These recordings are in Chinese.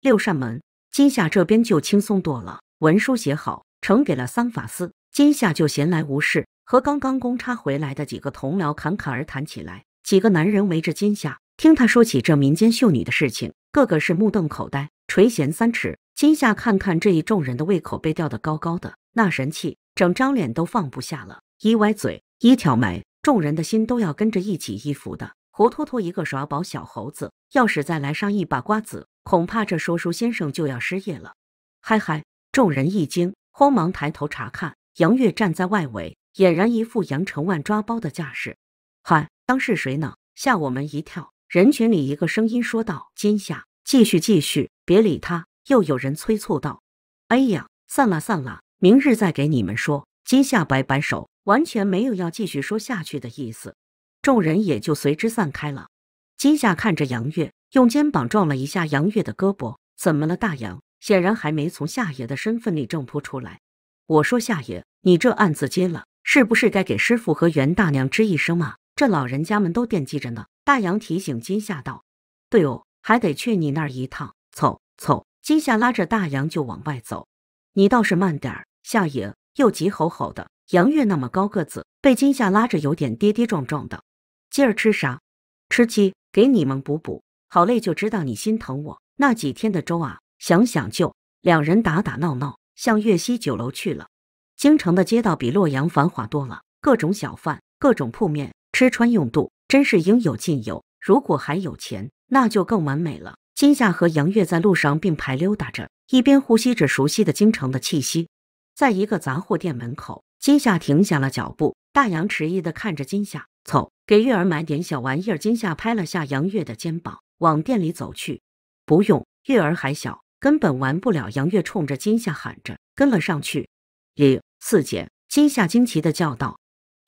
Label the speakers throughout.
Speaker 1: 六扇门，今夏这边就轻松多了。文书写好，呈给了桑法司。今夏就闲来无事，和刚刚公差回来的几个同僚侃侃而谈起来。几个男人围着今夏，听他说起这民间秀女的事情，个个是目瞪口呆，垂涎三尺。今夏看看这一众人的胃口被吊得高高的，那神气，整张脸都放不下了，一歪嘴，一挑眉，众人的心都要跟着一起一伏的。活脱脱一个耍宝小猴子，要是再来上一把瓜子，恐怕这说书先生就要失业了。嗨嗨！众人一惊，慌忙抬头查看。杨月站在外围，俨然一副杨成万抓包的架势。嗨，当是谁呢？吓我们一跳！人群里一个声音说道：“今夏，继续继续，别理他。”又有人催促道：“哎呀，散了散了，明日再给你们说。”今夏摆摆手，完全没有要继续说下去的意思。众人也就随之散开了。金夏看着杨月，用肩膀撞了一下杨月的胳膊。怎么了，大杨？”显然还没从夏爷的身份里挣脱出来。我说夏爷，你这案子接了，是不是该给师傅和袁大娘吱一声啊？这老人家们都惦记着呢。大杨提醒金夏道：“对哦，还得去你那儿一趟。”凑凑，金夏拉着大杨就往外走。你倒是慢点儿，夏爷又急吼吼的。杨月那么高个子，被金夏拉着有点跌跌撞撞的。今儿吃啥？吃鸡，给你们补补。好累就知道你心疼我。那几天的粥啊，想想就……两人打打闹闹，向粤西酒楼去了。京城的街道比洛阳繁华多了，各种小贩，各种铺面，吃穿用度真是应有尽有。如果还有钱，那就更完美了。金夏和杨月在路上并排溜达着，一边呼吸着熟悉的京城的气息。在一个杂货店门口，金夏停下了脚步，大杨迟疑的看着金夏。凑，给月儿买点小玩意儿。金夏拍了下杨月的肩膀，往店里走去。不用，月儿还小，根本玩不了。杨月冲着金夏喊着，跟了上去。李四姐，金夏惊奇的叫道。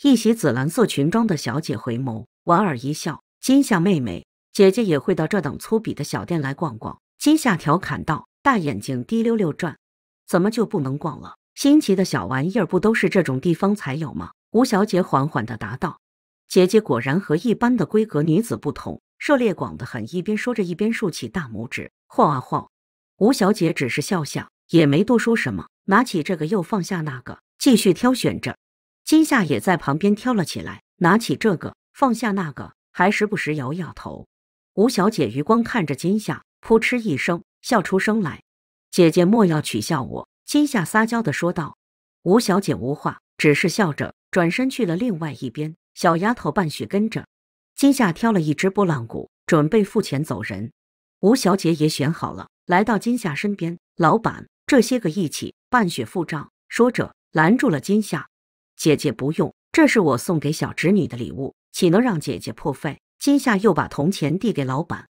Speaker 1: 一袭紫蓝色裙装的小姐回眸，莞尔一笑。金夏妹妹，姐姐也会到这等粗鄙的小店来逛逛。金夏调侃道，大眼睛滴溜溜转，怎么就不能逛了？新奇的小玩意儿不都是这种地方才有吗？吴小姐缓缓的答道。姐姐果然和一般的闺阁女子不同，涉猎广的很。一边说着，一边竖起大拇指，晃啊晃。吴小姐只是笑笑，也没多说什么，拿起这个又放下那个，继续挑选着。金夏也在旁边挑了起来，拿起这个放下那个，还时不时摇摇头。吴小姐余光看着金夏，扑哧一声笑出声来。姐姐莫要取笑我，金夏撒娇的说道。吴小姐无话，只是笑着转身去了另外一边。小丫头半雪跟着金夏挑了一只拨浪鼓，准备付钱走人。吴小姐也选好了，来到金夏身边。老板，这些个一起半雪付账，说着拦住了金夏。姐姐不用，这是我送给小侄女的礼物，岂能让姐姐破费？金夏又把铜钱递给老板。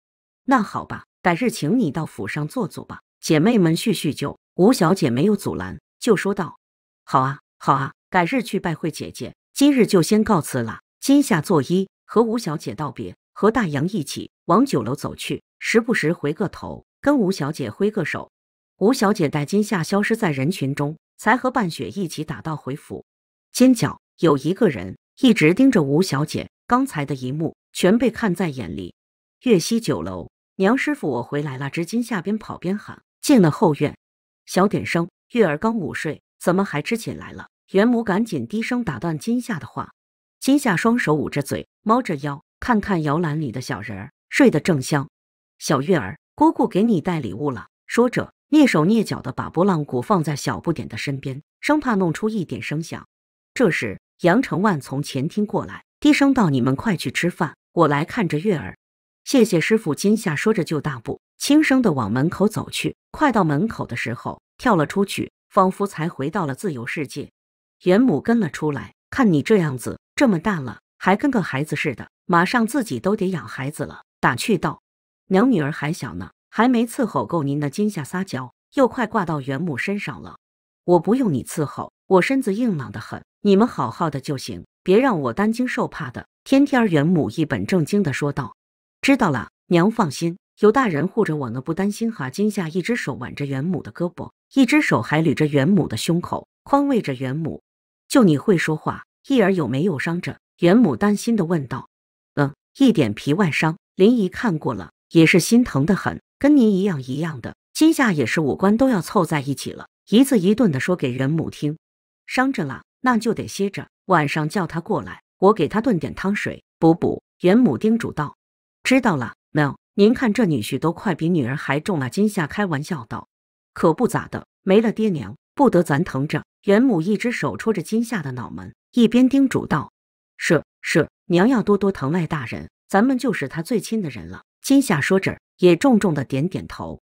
Speaker 1: 那好吧，改日请你到府上坐坐吧，姐妹们叙叙旧。吴小姐没有阻拦，就说道：“好啊，好啊，改日去拜会姐姐。”今日就先告辞了。今夏作揖，和吴小姐道别，和大洋一起往酒楼走去，时不时回个头跟吴小姐挥个手。吴小姐待今夏消失在人群中，才和半雪一起打道回府。尖角有一个人一直盯着吴小姐刚才的一幕，全被看在眼里。月溪酒楼，娘师傅，我回来了！直金夏边跑边喊。进了后院，小点声，月儿刚午睡，怎么还支起来了？袁母赶紧低声打断金夏的话，金夏双手捂着嘴，猫着腰，看看摇篮里的小人儿睡得正香。小月儿，姑姑给你带礼物了。说着，蹑手蹑脚的把拨浪鼓放在小不点的身边，生怕弄出一点声响。这时，杨成万从前厅过来，低声道：“你们快去吃饭，我来看着月儿。”谢谢师傅。金夏说着就大步轻声的往门口走去，快到门口的时候跳了出去，仿佛才回到了自由世界。元母跟了出来，看你这样子，这么大了还跟个孩子似的，马上自己都得养孩子了，打趣道：“娘，女儿还小呢，还没伺候够您的金夏撒娇，又快挂到元母身上了。我不用你伺候，我身子硬朗的很，你们好好的就行，别让我担惊受怕的。”天天元母一本正经的说道：“知道了，娘放心，有大人护着我呢，不担心哈。”金夏一只手挽着元母的胳膊，一只手还捋着元母的胸口，宽慰着元母。就你会说话，意儿有没有伤着？元母担心的问道。嗯，一点皮外伤，林姨看过了，也是心疼的很，跟您一样一样的，今夏也是五官都要凑在一起了，一字一顿的说给元母听。伤着了，那就得歇着，晚上叫他过来，我给他炖点汤水补补。元母叮嘱道。知道了，有，您看这女婿都快比女儿还重了。今夏开玩笑道。可不咋的，没了爹娘，不得咱疼着。元母一只手戳着金夏的脑门，一边叮嘱道：“是是，娘要多多疼爱大人，咱们就是他最亲的人了。”金夏说着，也重重的点点头。